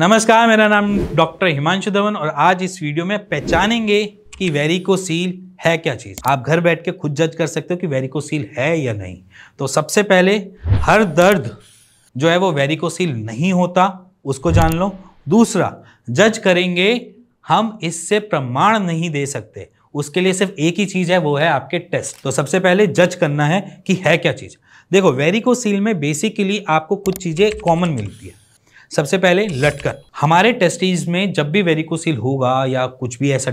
नमस्कार मेरा नाम डॉक्टर हिमांशु धवन और आज इस वीडियो में पहचानेंगे कि वेरिकोसील है क्या चीज़ आप घर बैठ के खुद जज कर सकते हो कि वेरिकोसील है या नहीं तो सबसे पहले हर दर्द जो है वो वेरिकोसील नहीं होता उसको जान लो दूसरा जज करेंगे हम इससे प्रमाण नहीं दे सकते उसके लिए सिर्फ एक ही चीज़ है वो है आपके टेस्ट तो सबसे पहले जज करना है कि है क्या चीज़ देखो वेरिकोसील में बेसिकली आपको कुछ चीज़ें कॉमन मिलती है सबसे पहले लटकन हमारे टेस्टीज में जब भी वेरिकोसिल होगा या कुछ भी ऐसा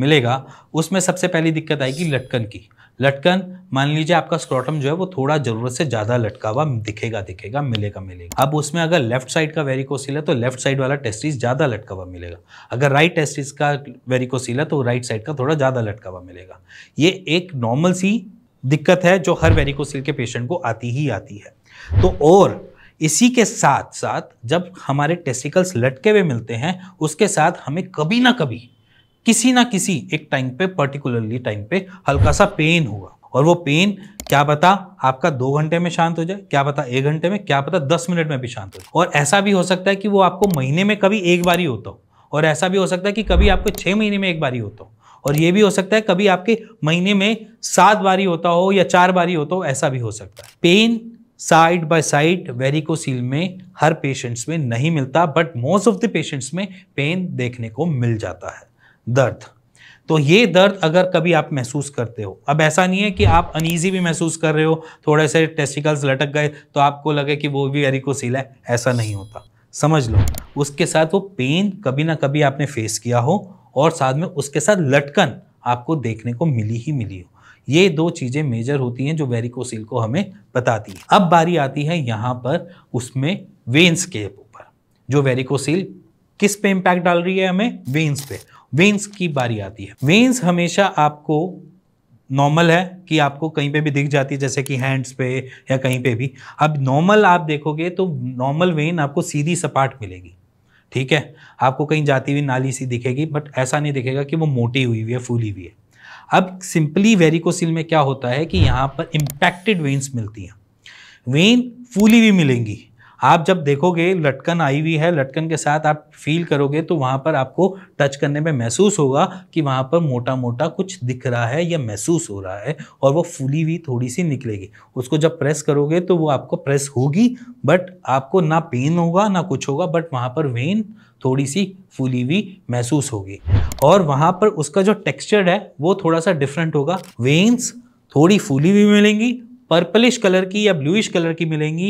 मिलेगा उसमें सबसे पहली दिक्कत आएगी लटकन की लटकन मान लीजिए आपका स्क्रॉटम जो है वो थोड़ा जरूरत से ज़्यादा लटका हुआ दिखेगा दिखेगा मिलेगा मिलेगा अब उसमें अगर लेफ्ट साइड का वेरिकोसिल है तो लेफ्ट साइड वाला टेस्टिस ज़्यादा लटका हुआ मिलेगा अगर राइट टेस्टिस का वेरिकोसिल है तो राइट साइड का थोड़ा ज़्यादा लटका हुआ मिलेगा ये एक नॉर्मल सी दिक्कत है जो हर वेरिकोसिल के पेशेंट को आती ही आती है तो और इसी के साथ साथ जब हमारे टेस्टिकल्स लटके हुए मिलते हैं उसके साथ हमें कभी ना कभी किसी ना किसी एक टाइम पे पर्टिकुलरली टाइम पे हल्का सा पेन हुआ और वो पेन क्या पता आपका दो घंटे में शांत हो जाए क्या पता एक घंटे में क्या पता दस मिनट में भी शांत हो जाए और ऐसा भी हो सकता है कि वो आपको महीने में कभी एक बार ही होता हो और ऐसा भी हो सकता है कि कभी आपको छः महीने में एक बार ही होता हो और ये भी हो सकता है कभी आपके महीने में सात बारी होता हो या चार बारी होता हो ऐसा भी हो सकता है pain side by side varicocele में हर पेशेंट्स में नहीं मिलता but most of the patients में पेन देखने को मिल जाता है दर्द तो ये दर्द अगर कभी आप महसूस करते हो अब ऐसा नहीं है कि आप अनईजी भी महसूस कर रहे हो थोड़े से टेस्टिकल्स लटक गए तो आपको लगे कि वो भी वेरिकोसील है ऐसा नहीं होता समझ लो उसके साथ वो पेन कभी ना कभी आपने फेस किया हो और साथ में उसके साथ लटकन आपको देखने को मिली ही मिली हो ये दो चीज़ें मेजर होती हैं जो वेरिकोसिल को हमें बताती हैं अब बारी आती है यहाँ पर उसमें वेन्स के ऊपर जो वेरिकोसिल किस पे इम्पैक्ट डाल रही है हमें वेन्स पे वेन्स की बारी आती है वेन्स हमेशा आपको नॉर्मल है कि आपको कहीं पे भी दिख जाती है जैसे कि हैंड्स पे या कहीं पे भी अब नॉर्मल आप देखोगे तो नॉर्मल वेन आपको सीधी सपाट मिलेगी ठीक है आपको कहीं जाती हुई नाली सी दिखेगी बट ऐसा नहीं दिखेगा कि वो मोटी हुई हुई है फूली हुई है अब सिंपली वेरिकोसिल में क्या होता है कि यहाँ पर इम्पैक्टेड वेन्स मिलती हैं वेन फूली भी मिलेंगी आप जब देखोगे लटकन आई हुई है लटकन के साथ आप फील करोगे तो वहाँ पर आपको टच करने में महसूस होगा कि वहाँ पर मोटा मोटा कुछ दिख रहा है या महसूस हो रहा है और वो फूली हुई थोड़ी सी निकलेगी उसको जब प्रेस करोगे तो वो आपको प्रेस होगी बट आपको ना पेन होगा ना कुछ होगा बट वहाँ पर वेन थोड़ी सी फूली हुई महसूस होगी और वहाँ पर उसका जो टेक्स्चर है वो थोड़ा सा डिफरेंट होगा वेन्स थोड़ी फूली हुई मिलेंगी पर्पलिश कलर की या ब्लूइश कलर की मिलेंगी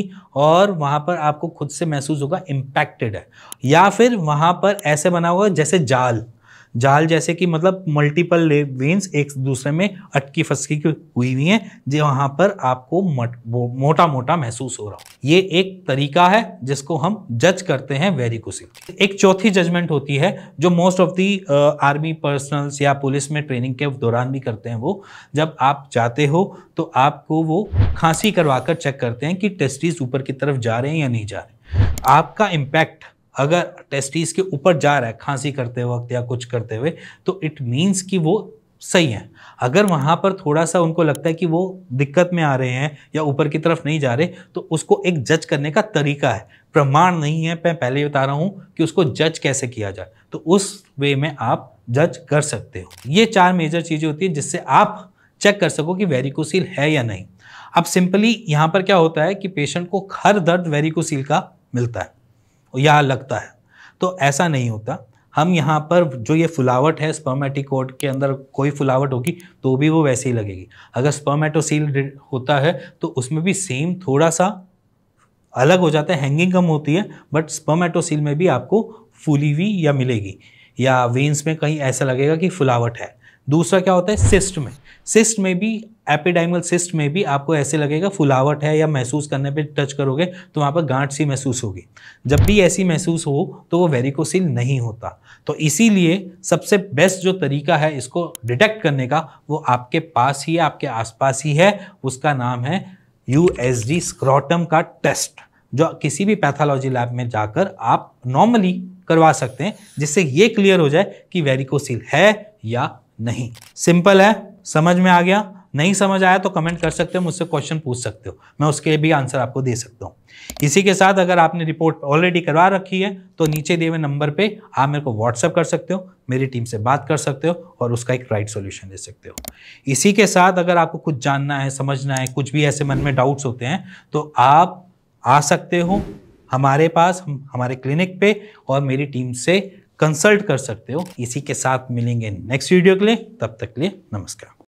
और वहां पर आपको खुद से महसूस होगा इम्पैक्टेड है या फिर वहां पर ऐसे बना हुआ जैसे जाल जाल जैसे कि मतलब मल्टीपल वेन्स एक दूसरे में अटकी फसकी हुई हुई हैं जो वहाँ पर आपको मट, मोटा मोटा महसूस हो रहा हो ये एक तरीका है जिसको हम जज करते हैं वेरी वेरिकोसिल एक चौथी जजमेंट होती है जो most of the army personnels या पुलिस में ट्रेनिंग के दौरान भी करते हैं वो जब आप जाते हो तो आपको वो खांसी करवा कर चेक करते हैं कि टेस्टिस ऊपर की तरफ जा रहे हैं या नहीं जा रहे आपका इम्पैक्ट अगर टेस्टिस के ऊपर जा रहा है खांसी करते वक्त या कुछ करते हुए तो इट मीन्स कि वो सही है अगर वहाँ पर थोड़ा सा उनको लगता है कि वो दिक्कत में आ रहे हैं या ऊपर की तरफ नहीं जा रहे तो उसको एक जज करने का तरीका है प्रमाण नहीं है मैं पहले ही बता रहा हूँ कि उसको जज कैसे किया जाए तो उस वे में आप जज कर सकते हो ये चार मेजर चीज़ें होती हैं जिससे आप चेक कर सको कि वेरिकोसील है या नहीं अब सिंपली यहाँ पर क्या होता है कि पेशेंट को हर दर्द वेरिकोसील का मिलता है या लगता है तो ऐसा नहीं होता हम यहाँ पर जो ये फुलावट है स्पर्मेटिकोड के अंदर कोई फुलावट होगी तो भी वो वैसे ही लगेगी अगर स्पर्मेटोसील होता है तो उसमें भी सेम थोड़ा सा अलग हो जाता है हैंगिंग कम होती है बट स्पर्मेटोसील में भी आपको फूली हुई या मिलेगी या वेन्स में कहीं ऐसा लगेगा कि फुलावट है दूसरा क्या होता है सिस्ट में सिस्ट में भी एपिडाइमल सिस्ट में भी आपको ऐसे लगेगा फुलावट है या महसूस करने पे टच करोगे तो वहाँ पर गांठ सी महसूस होगी जब भी ऐसी महसूस हो तो वो वेरिकोसिल नहीं होता तो इसीलिए सबसे बेस्ट जो तरीका है इसको डिटेक्ट करने का वो आपके पास ही है आपके आसपास ही है उसका नाम है यू एस डी स्क्रॉटम का टेस्ट जो किसी भी पैथोलॉजी लैब में जाकर आप नॉर्मली करवा सकते हैं जिससे ये क्लियर हो जाए कि वेरिकोसिल है या नहीं सिंपल है समझ में आ गया नहीं समझ आया तो कमेंट कर सकते हो मुझसे क्वेश्चन पूछ सकते हो मैं उसके भी आंसर आपको दे सकता हूँ इसी के साथ अगर आपने रिपोर्ट ऑलरेडी करवा रखी है तो नीचे दिए हुए नंबर पे आप मेरे को व्हाट्सअप कर सकते हो मेरी टीम से बात कर सकते हो और उसका एक राइट सोल्यूशन दे सकते हो इसी के साथ अगर आपको कुछ जानना है समझना है कुछ भी ऐसे मन में डाउट्स होते हैं तो आप आ सकते हो हमारे पास हम हमारे क्लिनिक पे और मेरी टीम से कंसल्ट कर सकते हो इसी के साथ मिलेंगे नेक्स्ट वीडियो के लिए तब तक के लिए नमस्कार